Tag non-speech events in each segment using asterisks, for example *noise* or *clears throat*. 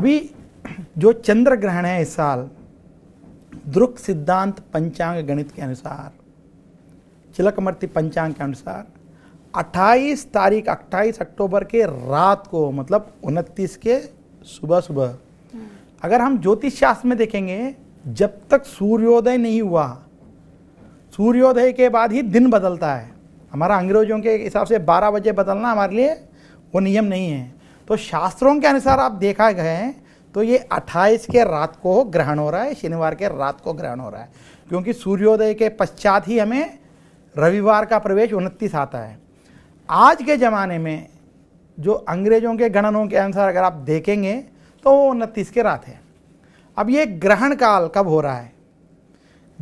अभी जो चंद्र ग्रहण है इस साल द्रुक सिद्धांत पंचांग गणित के अनुसार चिलकमर्ति पंचांग के अनुसार 28 तारीख 28 अक्टूबर के रात को मतलब 29 के सुबह सुबह हम्म। अगर हम ज्योतिष शास्त्र में देखेंगे जब तक सूर्योदय नहीं हुआ सूर्योदय के बाद ही दिन बदलता है हमारा अंग्रेजों के हिसाब से 12 बजे बदलना हमारे लिए वो नियम नहीं है तो शास्त्रों के अनुसार आप देखा गए तो ये 28 के रात को ग्रहण हो रहा है शनिवार के रात को ग्रहण हो रहा है क्योंकि सूर्योदय के पश्चात ही हमें रविवार का प्रवेश उनतीस आता है आज के ज़माने में जो अंग्रेजों के गणनों के अनुसार अगर आप देखेंगे तो वो उनतीस के रात है अब ये ग्रहण काल कब हो रहा है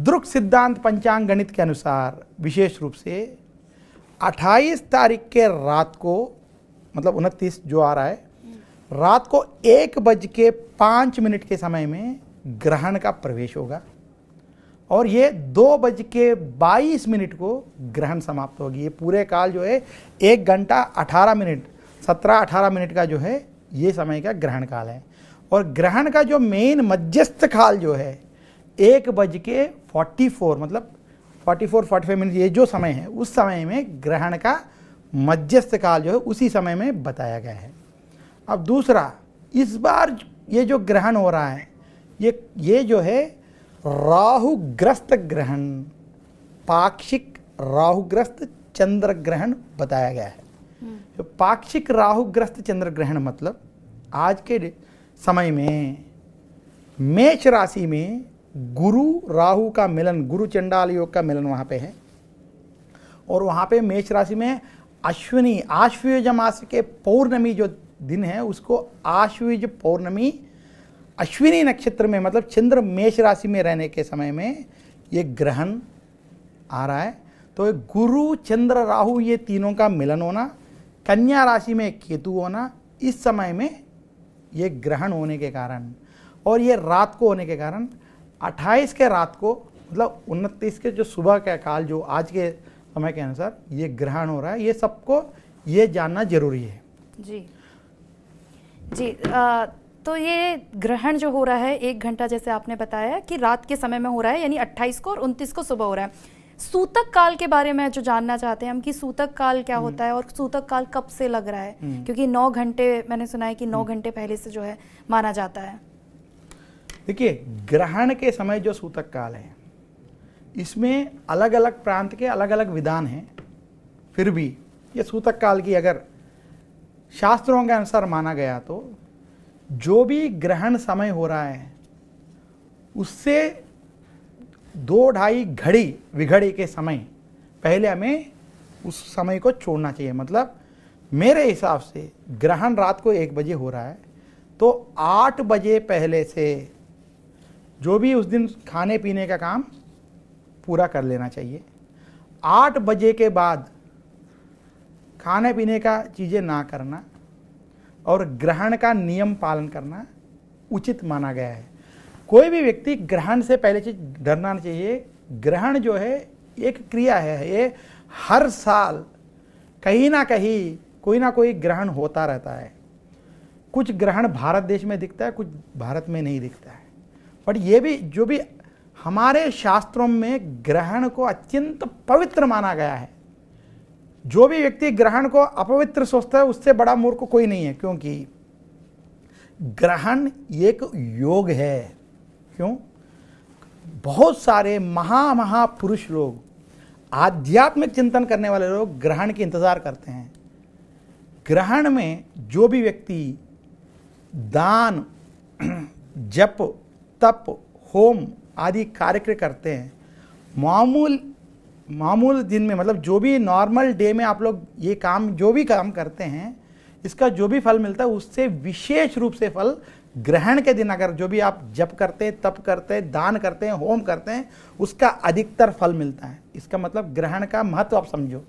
द्रुक सिद्धांत पंचांग गणित के अनुसार विशेष रूप से 28 तारीख के रात को मतलब उनतीस जो आ रहा है रात को एक बज के पाँच मिनट के समय में ग्रहण का प्रवेश होगा और ये दो बज के बाईस मिनट को ग्रहण समाप्त होगी ये पूरे काल जो है एक घंटा अठारह मिनट सत्रह अठारह मिनट का जो है ये समय का ग्रहण काल है और ग्रहण का जो मेन मध्यस्थ काल जो है एक बज के फोर्टी फोर मतलब forty four forty five minute ये जो समय है उस समय में ग्रहण का मध्यस्थ काल जो है उसी समय में बताया गया है अब दूसरा इस बार ये जो ग्रहण हो रहा है ये ये जो है राहुग्रस्त ग्रहण पाक्षिक राहुग्रस्त चंद्र ग्रहण बताया गया है हम्म। तो पाक्षिक राहुग्रस्त चंद्र ग्रहण मतलब आज के समय में मेष राशि में गुरु राहु का मिलन गुरु चंडाल योग का मिलन वहाँ पे है और वहाँ पे मेष राशि में अश्विनी आश्वयुज मास के पौर्णमी जो दिन है उसको आश्वयुज पौर्णमी अश्विनी नक्षत्र में मतलब चंद्र मेष राशि में रहने के समय में ये ग्रहण आ रहा है तो गुरु चंद्र राहु ये तीनों का मिलन होना कन्या राशि में केतु होना इस समय में ये ग्रहण होने के कारण और ये रात को होने के कारण 28 के रात को मतलब 29 के जो सुबह का काल जो आज के समय के अनुसार ये ग्रहण हो रहा है ये सबको ये जानना जरूरी है जी जी आ, तो ये ग्रहण जो हो रहा है एक घंटा जैसे आपने बताया कि रात के समय में हो रहा है यानी 28 को और 29 को सुबह हो रहा है सूतक काल के बारे में जो जानना चाहते हैं हम कि सूतक काल क्या होता है हम्म। और सूतक काल कब से लग रहा है हम्म। क्योंकि नौ घंटे मैंने सुना है कि नौ हम्म। घंटे पहले से जो है माना जाता है देखिए ग्रहण के समय जो सूतक काल है इसमें अलग अलग प्रांत के अलग अलग विधान हैं फिर भी ये सूतक काल की अगर शास्त्रों के अनुसार माना गया तो जो भी ग्रहण समय हो रहा है उससे दो ढाई घड़ी विघड़ी के समय पहले हमें उस समय को छोड़ना चाहिए मतलब मेरे हिसाब से ग्रहण रात को एक बजे हो रहा है तो आठ बजे पहले से जो भी उस दिन खाने पीने का काम पूरा कर लेना चाहिए आठ बजे के बाद खाने पीने का चीज़ें ना करना और ग्रहण का नियम पालन करना उचित माना गया है कोई भी व्यक्ति ग्रहण से पहले चीज डरना चाहिए ग्रहण जो है एक क्रिया है ये हर साल कहीं ना कहीं कोई ना कोई ग्रहण होता रहता है कुछ ग्रहण भारत देश में दिखता है कुछ भारत में नहीं दिखता है बट ये भी जो भी हमारे शास्त्रों में ग्रहण को अत्यंत पवित्र माना गया है जो भी व्यक्ति ग्रहण को अपवित्र सोचता है उससे बड़ा मूर्ख को कोई नहीं है क्योंकि ग्रहण एक योग है क्यों बहुत सारे महा महापुरुष लोग आध्यात्मिक चिंतन करने वाले लोग ग्रहण के इंतजार करते हैं ग्रहण में जो भी व्यक्ति दान *clears throat* जप तप होम आदि कार्य करते हैं मामूल मामूल दिन में मतलब जो भी नॉर्मल डे में आप लोग ये काम जो भी काम करते हैं इसका जो भी फल मिलता है उससे विशेष रूप से फल ग्रहण के दिन अगर जो भी आप जप करते हैं तप करते हैं दान करते हैं होम करते हैं उसका अधिकतर फल मिलता है इसका मतलब ग्रहण का महत्व आप समझो